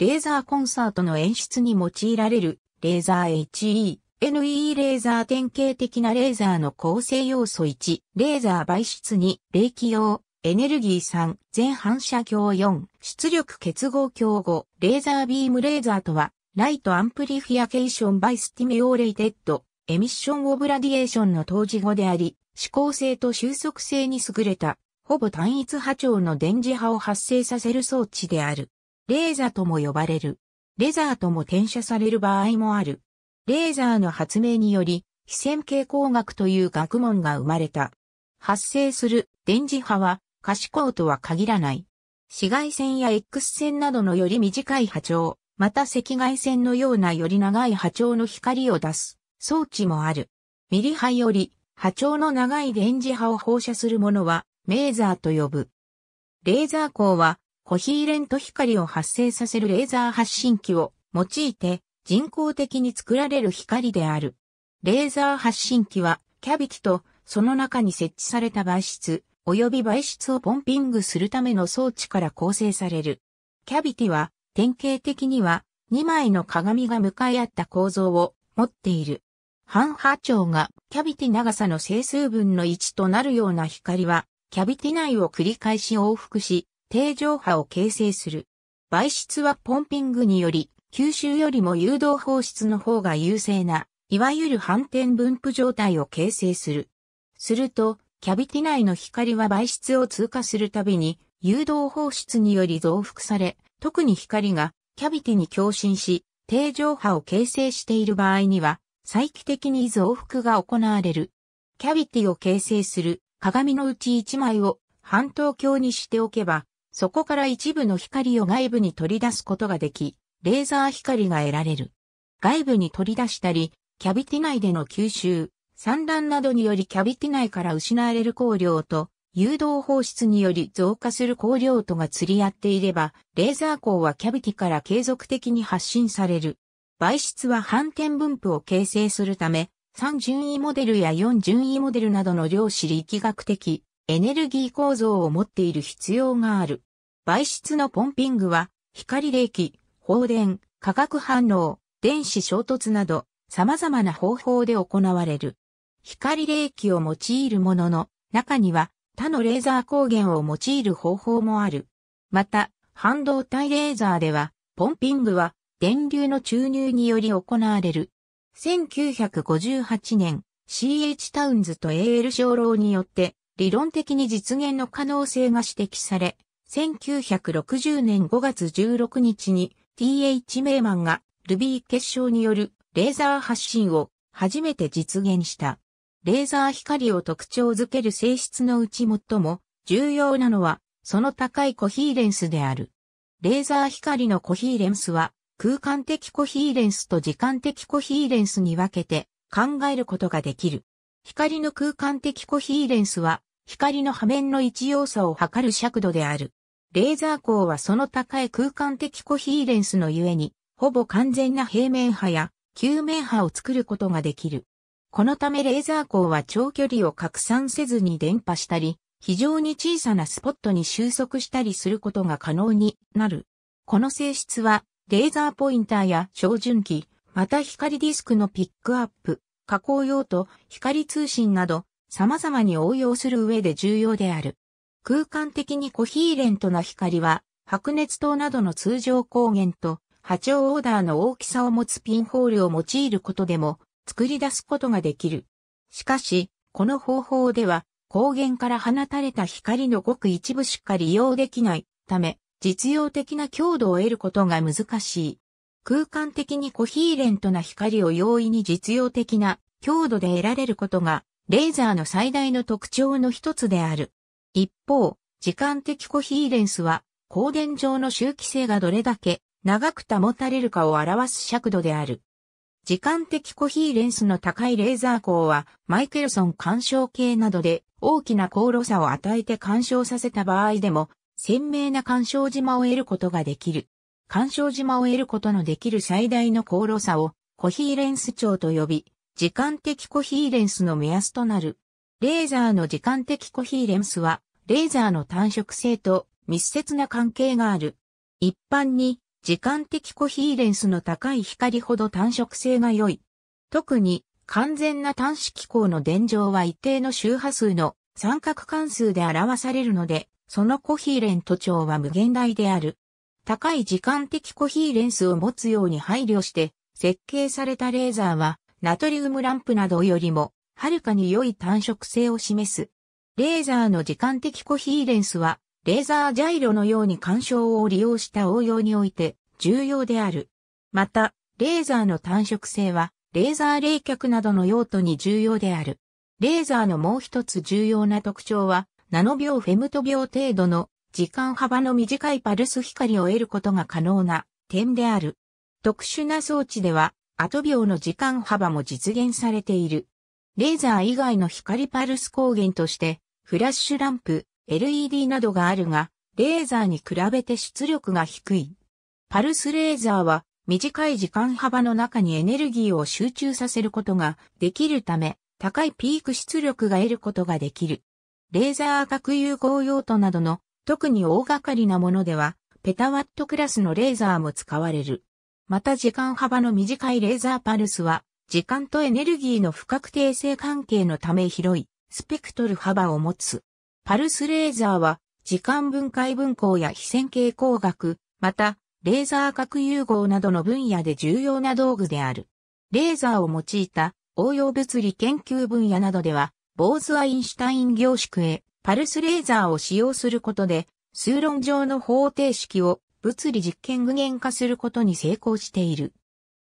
レーザーコンサートの演出に用いられる、レーザー HE、NE レーザー典型的なレーザーの構成要素1、レーザー媒質2、冷気用、エネルギー3、全反射鏡4、出力結合鏡5、レーザービームレーザーとは、ライトアンプリフィアケーションバイスティミオーレイテッド、エミッションオブラディエーションの当時語であり、指向性と収束性に優れた、ほぼ単一波長の電磁波を発生させる装置である。レーザーとも呼ばれる。レザーとも転写される場合もある。レーザーの発明により、非線形光学という学問が生まれた。発生する電磁波は可視光とは限らない。紫外線や X 線などのより短い波長、また赤外線のようなより長い波長の光を出す装置もある。ミリ波より波長の長い電磁波を放射するものはメーザーと呼ぶ。レーザー光はコヒーレント光を発生させるレーザー発信機を用いて人工的に作られる光である。レーザー発信機はキャビティとその中に設置された媒質及び媒質をポンピングするための装置から構成される。キャビティは典型的には2枚の鏡が向かい合った構造を持っている。半波長がキャビティ長さの整数分の1となるような光は、キャビティ内を繰り返し往復し、定常波を形成する。媒質はポンピングにより、吸収よりも誘導放出の方が優勢な、いわゆる反転分布状態を形成する。すると、キャビティ内の光は媒質を通過するたびに、誘導放出により増幅され、特に光がキャビティに共振し、定常波を形成している場合には、再帰的に増幅が行われる。キャビティを形成する鏡のうち1枚を半透鏡にしておけば、そこから一部の光を外部に取り出すことができ、レーザー光が得られる。外部に取り出したり、キャビティ内での吸収、散乱などによりキャビティ内から失われる光量と、誘導放出により増加する光量とが釣り合っていれば、レーザー光はキャビティから継続的に発信される。媒質は反転分布を形成するため、3順位モデルや4順位モデルなどの量子力学的エネルギー構造を持っている必要がある。媒質のポンピングは、光冷気、放電、化学反応、電子衝突など、様々な方法で行われる。光冷気を用いるものの、中には他のレーザー光源を用いる方法もある。また、半導体レーザーでは、ポンピングは電流の注入により行われる。1958年、CH タウンズと AL 小老によって、理論的に実現の可能性が指摘され、1960年5月16日に TH メ漫マンがー結晶によるレーザー発信を初めて実現した。レーザー光を特徴づける性質のうち最も重要なのはその高いコヒーレンスである。レーザー光のコヒーレンスは空間的コヒーレンスと時間的コヒーレンスに分けて考えることができる。光の空間的コヒーレンスは光の波面の一要素を測る尺度である。レーザー光はその高い空間的コヒーレンスのゆえに、ほぼ完全な平面波や球面波を作ることができる。このためレーザー光は長距離を拡散せずに伝播したり、非常に小さなスポットに収束したりすることが可能になる。この性質は、レーザーポインターや照準器、また光ディスクのピックアップ、加工用途、光通信など、様々に応用する上で重要である。空間的にコヒーレントな光は、白熱灯などの通常光源と波長オーダーの大きさを持つピンホールを用いることでも作り出すことができる。しかし、この方法では光源から放たれた光のごく一部しか利用できないため、実用的な強度を得ることが難しい。空間的にコヒーレントな光を容易に実用的な強度で得られることが、レーザーの最大の特徴の一つである。一方、時間的コヒーレンスは、光電上の周期性がどれだけ長く保たれるかを表す尺度である。時間的コヒーレンスの高いレーザー光は、マイケルソン干渉計などで大きな高炉差を与えて干渉させた場合でも、鮮明な干渉島を得ることができる。干渉島を得ることのできる最大の高炉差をコヒーレンス長と呼び、時間的コヒーレンスの目安となる。レーザーの時間的コヒーレンスは、レーザーの単色性と密接な関係がある。一般に、時間的コヒーレンスの高い光ほど単色性が良い。特に、完全な端子機構の電状は一定の周波数の三角関数で表されるので、そのコヒーレント長は無限大である。高い時間的コヒーレンスを持つように配慮して設計されたレーザーはナトリウムランプなどよりもはるかに良い単色性を示す。レーザーの時間的コヒーレンスは、レーザージャイロのように干渉を利用した応用において重要である。また、レーザーの単色性は、レーザー冷却などの用途に重要である。レーザーのもう一つ重要な特徴は、ナノ秒フェムト秒程度の時間幅の短いパルス光を得ることが可能な点である。特殊な装置では、アト秒の時間幅も実現されている。レーザー以外の光パルス光源として、フラッシュランプ、LED などがあるが、レーザーに比べて出力が低い。パルスレーザーは、短い時間幅の中にエネルギーを集中させることができるため、高いピーク出力が得ることができる。レーザー核融合用途などの、特に大掛かりなものでは、ペタワットクラスのレーザーも使われる。また時間幅の短いレーザーパルスは、時間とエネルギーの不確定性関係のため広いスペクトル幅を持つ。パルスレーザーは時間分解分光や非線形光学、またレーザー核融合などの分野で重要な道具である。レーザーを用いた応用物理研究分野などでは、ボーズ・アインシュタイン凝縮へパルスレーザーを使用することで、数論上の方程式を物理実験具現化することに成功している。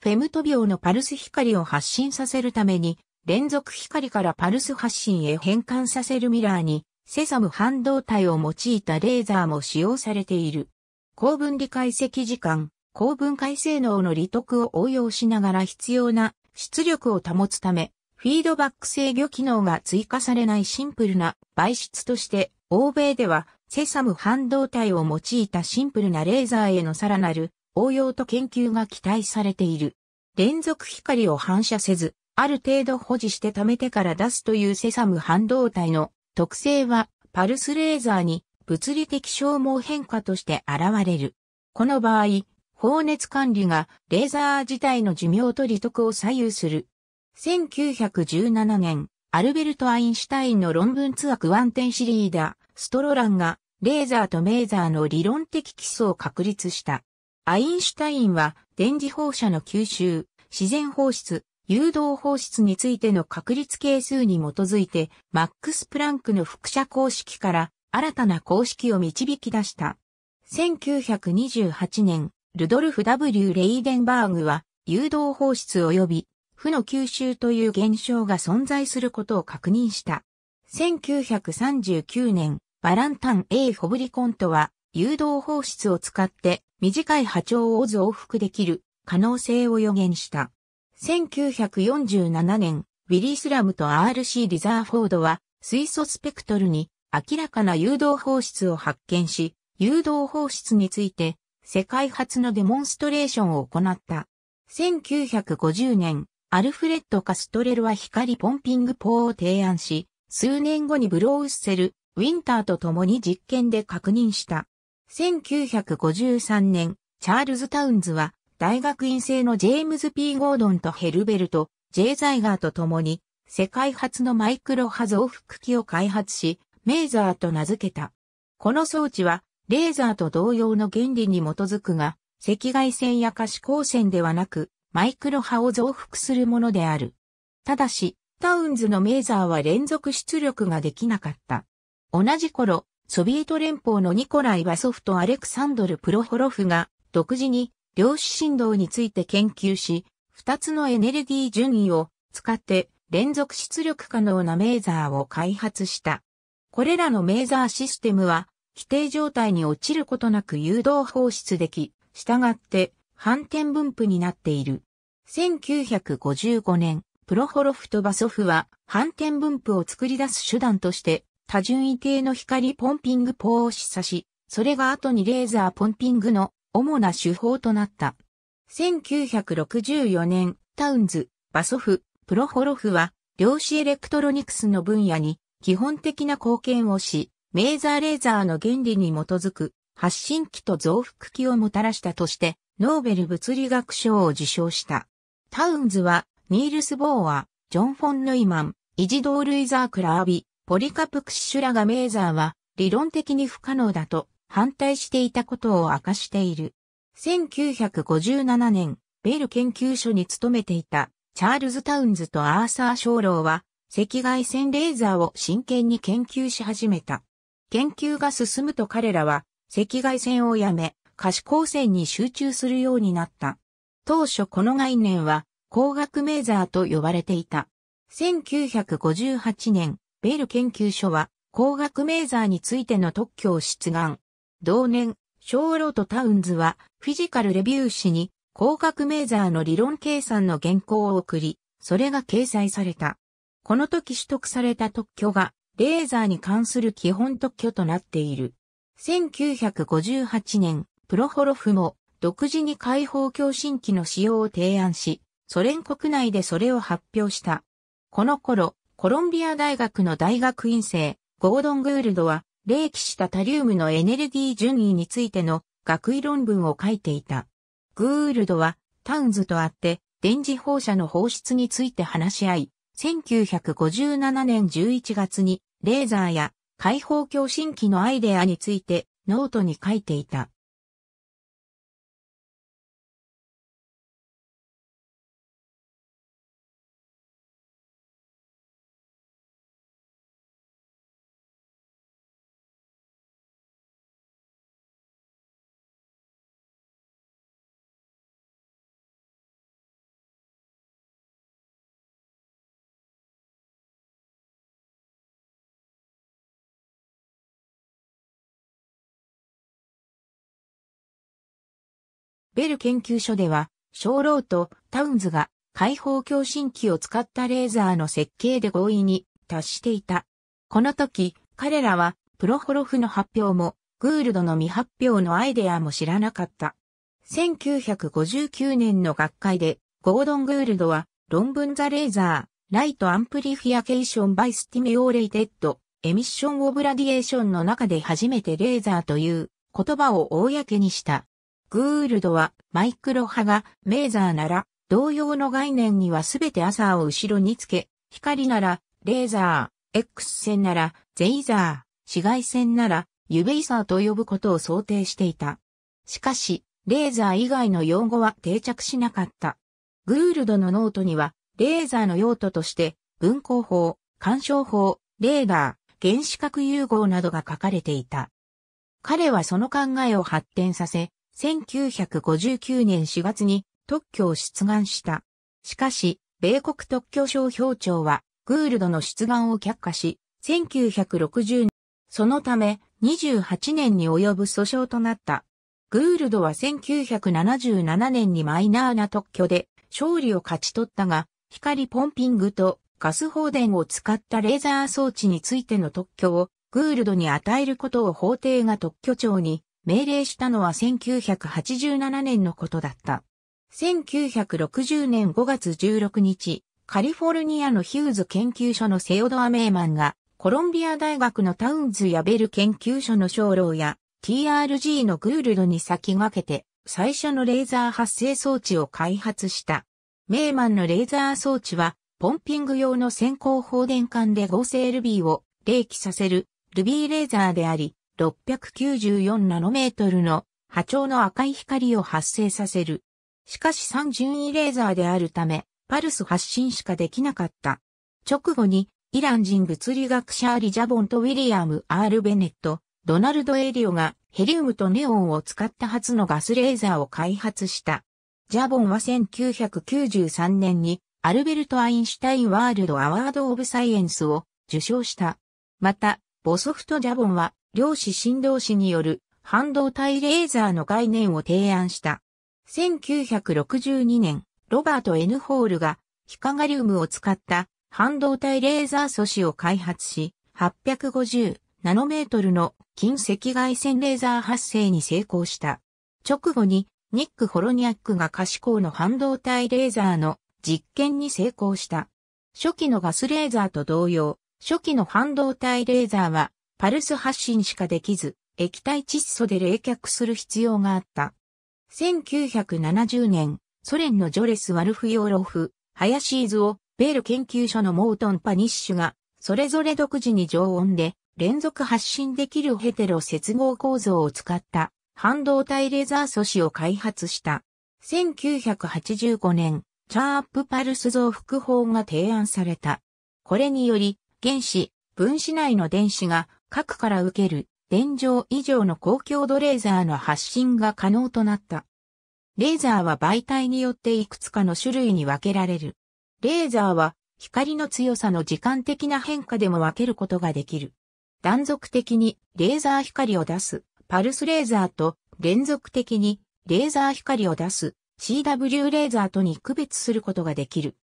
フェムト秒のパルス光を発信させるために、連続光からパルス発信へ変換させるミラーに、セサム半導体を用いたレーザーも使用されている。高分離解析時間、高分解性能の利得を応用しながら必要な出力を保つため、フィードバック制御機能が追加されないシンプルな媒質として、欧米ではセサム半導体を用いたシンプルなレーザーへのさらなる応用と研究が期待されている。連続光を反射せず、ある程度保持して溜めてから出すというセサム半導体の特性は、パルスレーザーに物理的消耗変化として現れる。この場合、放熱管理がレーザー自体の寿命と利得を左右する。1917年、アルベルト・アインシュタインの論文ツアクワンテンシリーダ、ー、ストロランがレーザーとメーザーの理論的基礎を確立した。アインシュタインは電磁放射の吸収、自然放出、誘導放出についての確率係数に基づいて、マックス・プランクの複写公式から新たな公式を導き出した。1928年、ルドルフ・ W・ レイデンバーグは、誘導放出及び、負の吸収という現象が存在することを確認した。1939年、バランタン・ A・ ホブリコントは、誘導放出を使って短い波長を増幅できる可能性を予言した。1947年、ウィリー・スラムと RC・ リザーフォードは水素スペクトルに明らかな誘導放出を発見し、誘導放出について世界初のデモンストレーションを行った。1950年、アルフレッド・カストレルは光ポンピング法を提案し、数年後にブロウッセル、ウィンターと共に実験で確認した。1953年、チャールズ・タウンズは、大学院生のジェームズ・ P・ ゴードンとヘルベルト、ジェイ・ザイガーと共に、世界初のマイクロ波増幅器を開発し、メーザーと名付けた。この装置は、レーザーと同様の原理に基づくが、赤外線や可視光線ではなく、マイクロ波を増幅するものである。ただし、タウンズのメーザーは連続出力ができなかった。同じ頃、ソビエト連邦のニコライ・バソフとアレクサンドル・プロホロフが独自に量子振動について研究し、二つのエネルギー順位を使って連続出力可能なメーザーを開発した。これらのメーザーシステムは規定状態に落ちることなく誘導放出でき、従って反転分布になっている。1955年、プロホロフとバソフは反転分布を作り出す手段として多順位系の光ポンピングーを示唆し、それが後にレーザーポンピングの主な手法となった。1964年、タウンズ、バソフ、プロホロフは、量子エレクトロニクスの分野に基本的な貢献をし、メーザーレーザーの原理に基づく発信機と増幅機をもたらしたとして、ノーベル物理学賞を受賞した。タウンズは、ニールス・ボーア、ジョン・フォン・ヌイマン、イジドール・イザー・クラービ、ポリカプクシュラがメーザーは理論的に不可能だと反対していたことを明かしている。1957年、ベル研究所に勤めていたチャールズ・タウンズとアーサー・ショーローは赤外線レーザーを真剣に研究し始めた。研究が進むと彼らは赤外線をやめ可視光線に集中するようになった。当初この概念は光学メーザーと呼ばれていた。1958年、ベール研究所は光学メーザーについての特許を出願。同年、ショーロとタウンズはフィジカルレビュー誌に光学メーザーの理論計算の原稿を送り、それが掲載された。この時取得された特許がレーザーに関する基本特許となっている。1958年、プロホロフも独自に解放共振器の使用を提案し、ソ連国内でそれを発表した。この頃、コロンビア大学の大学院生、ゴードン・グールドは、冷気したタリウムのエネルギー順位についての学位論文を書いていた。グールドは、タウンズと会って、電磁放射の放出について話し合い、1957年11月に、レーザーや、解放共振器のアイデアについて、ノートに書いていた。ベル研究所では、ショーローとタウンズが開放共振器を使ったレーザーの設計で合意に達していた。この時、彼らはプロホロフの発表も、グールドの未発表のアイデアも知らなかった。1959年の学会で、ゴードン・グールドは、論文ザ・レーザー、ライト・アンプリフィアケーション・バイ・スティミオーレイテッド、エミッション・オブ・ラディエーションの中で初めてレーザーという言葉を公にした。グールドはマイクロ波がメーザーなら同様の概念にはすべてアサーを後ろにつけ、光ならレーザー、X 線ならゼイザー、紫外線ならユベイサーと呼ぶことを想定していた。しかし、レーザー以外の用語は定着しなかった。グールドのノートには、レーザーの用途として、分光法、干渉法、レーダー、原子核融合などが書かれていた。彼はその考えを発展させ、1959年4月に特許を出願した。しかし、米国特許商標庁は、グールドの出願を却下し、1960年、そのため、28年に及ぶ訴訟となった。グールドは1977年にマイナーな特許で勝利を勝ち取ったが、光ポンピングとガス放電を使ったレーザー装置についての特許をグールドに与えることを法廷が特許庁に命令したのは1987年のことだった。1960年5月16日、カリフォルニアのヒューズ研究所のセオドア・メイマンが、コロンビア大学のタウンズヤベル研究所の小老や TRG のグールドに先駆けて最初のレーザー発生装置を開発した。メイマンのレーザー装置はポンピング用の先行放電管で合成ルビーを冷気させるルビーレーザーであり、694ナノメートルの波長の赤い光を発生させる。しかし三順位レーザーであるため、パルス発信しかできなかった。直後に、イラン人物理学者アリ・ジャボンとウィリアム・アール・ベネット、ドナルド・エリオがヘリウムとネオンを使った初のガスレーザーを開発した。ジャボンは1993年にアルベルト・アインシュタイン・ワールド・アワード・オブ・サイエンスを受賞した。また、ボソフト・ジャボンは量子振動子による半導体レーザーの概念を提案した。1962年、ロバート・ N・ ホールがヒカガリウムを使った半導体レーザー素子を開発し、850ナノメートルの近赤外線レーザー発生に成功した。直後にニック・ホロニャックが可視光の半導体レーザーの実験に成功した。初期のガスレーザーと同様、初期の半導体レーザーはパルス発進しかできず、液体窒素で冷却する必要があった。1970年、ソ連のジョレス・ワルフ・ヨーロフ、ハヤシーズを、ベール研究所のモートン・パニッシュが、それぞれ独自に常温で、連続発進できるヘテロ接合構造を使った、半導体レザー素子を開発した。1985年、チャープパルス増幅法が提案された。これにより、原子、分子内の電子が核から受ける電状以上の高強度レーザーの発信が可能となった。レーザーは媒体によっていくつかの種類に分けられる。レーザーは光の強さの時間的な変化でも分けることができる。断続的にレーザー光を出すパルスレーザーと連続的にレーザー光を出す CW レーザーとに区別することができる。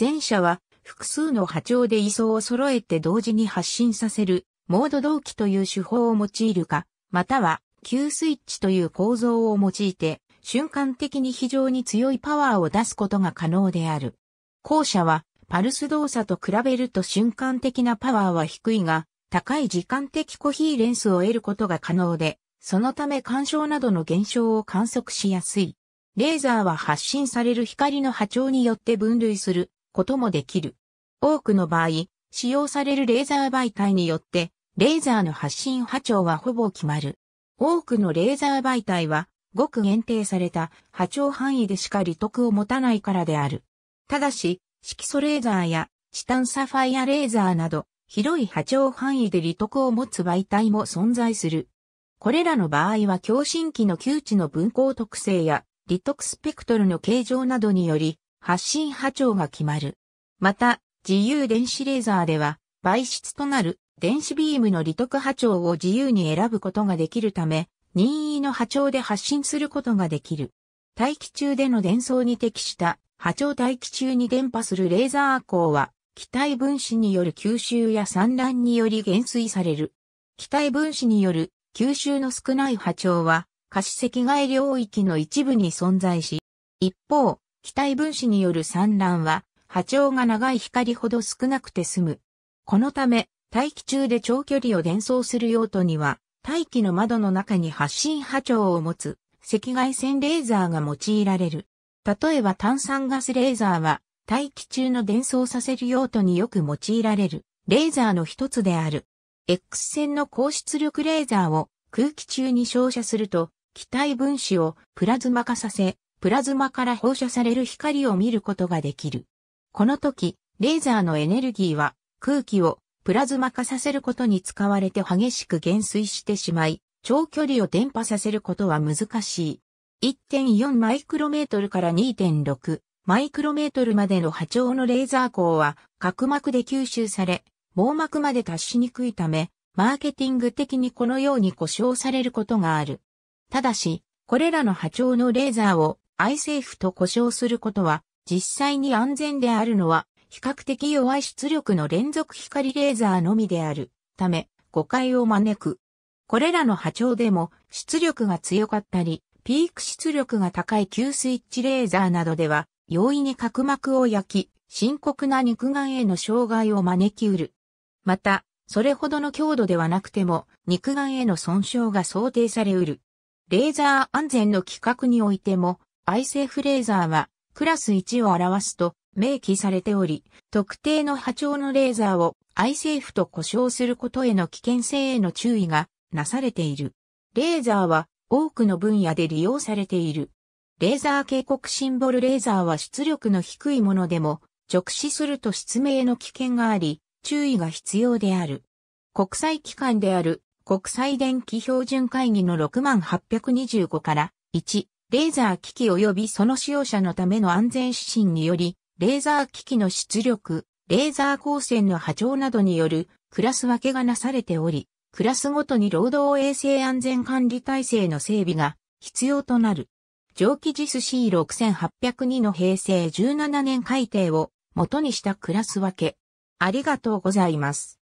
前者は複数の波長で位相を揃えて同時に発信させるモード同期という手法を用いるか、または、急スイッチという構造を用いて、瞬間的に非常に強いパワーを出すことが可能である。後者は、パルス動作と比べると瞬間的なパワーは低いが、高い時間的コヒーレンスを得ることが可能で、そのため干渉などの現象を観測しやすい。レーザーは発信される光の波長によって分類することもできる。多くの場合、使用されるレーザー媒体によってレーザーの発信波長はほぼ決まる。多くのレーザー媒体は、ごく限定された波長範囲でしか利得を持たないからである。ただし、色素レーザーやチタンサファイアレーザーなど、広い波長範囲で利得を持つ媒体も存在する。これらの場合は共振器の窮地の分光特性や利得スペクトルの形状などにより発信波長が決まる。また、自由電子レーザーでは、媒質となる電子ビームの利得波長を自由に選ぶことができるため、任意の波長で発信することができる。大気中での伝送に適した波長大気中に伝播するレーザー光は、気体分子による吸収や散乱により減衰される。気体分子による吸収の少ない波長は、可視赤外領域の一部に存在し、一方、気体分子による散乱は、波長が長い光ほど少なくて済む。このため、大気中で長距離を伝送する用途には、大気の窓の中に発信波長を持つ赤外線レーザーが用いられる。例えば炭酸ガスレーザーは大気中の伝送させる用途によく用いられるレーザーの一つである。X 線の高出力レーザーを空気中に照射すると気体分子をプラズマ化させ、プラズマから放射される光を見ることができる。この時、レーザーのエネルギーは空気をプラズマ化させることに使われて激しく減衰してしまい、長距離を伝播させることは難しい。1.4マイクロメートルから2.6マイクロメートルまでの波長のレーザー光は角膜で吸収され、網膜まで達しにくいため、マーケティング的にこのように故障されることがある。ただし、これらの波長のレーザーを i ーフと故障することは実際に安全であるのは比較的弱い出力の連続光レーザーのみであるため誤解を招く。これらの波長でも出力が強かったり、ピーク出力が高い急スイッチレーザーなどでは容易に角膜を焼き、深刻な肉眼への障害を招きうる。また、それほどの強度ではなくても肉眼への損傷が想定されうる。レーザー安全の規格においても、ICF レーザーはクラス1を表すと明記されており、特定の波長のレーザーをアイセーフと呼称することへの危険性への注意がなされている。レーザーは多くの分野で利用されている。レーザー警告シンボルレーザーは出力の低いものでも直視すると失明の危険があり、注意が必要である。国際機関である国際電気標準会議の6825から1、レーザー機器及びその使用者のための安全指針により、レーザー機器の出力、レーザー光線の波長などによるクラス分けがなされており、クラスごとに労働衛生安全管理体制の整備が必要となる。蒸気 JISC6802 の平成17年改定を元にしたクラス分け。ありがとうございます。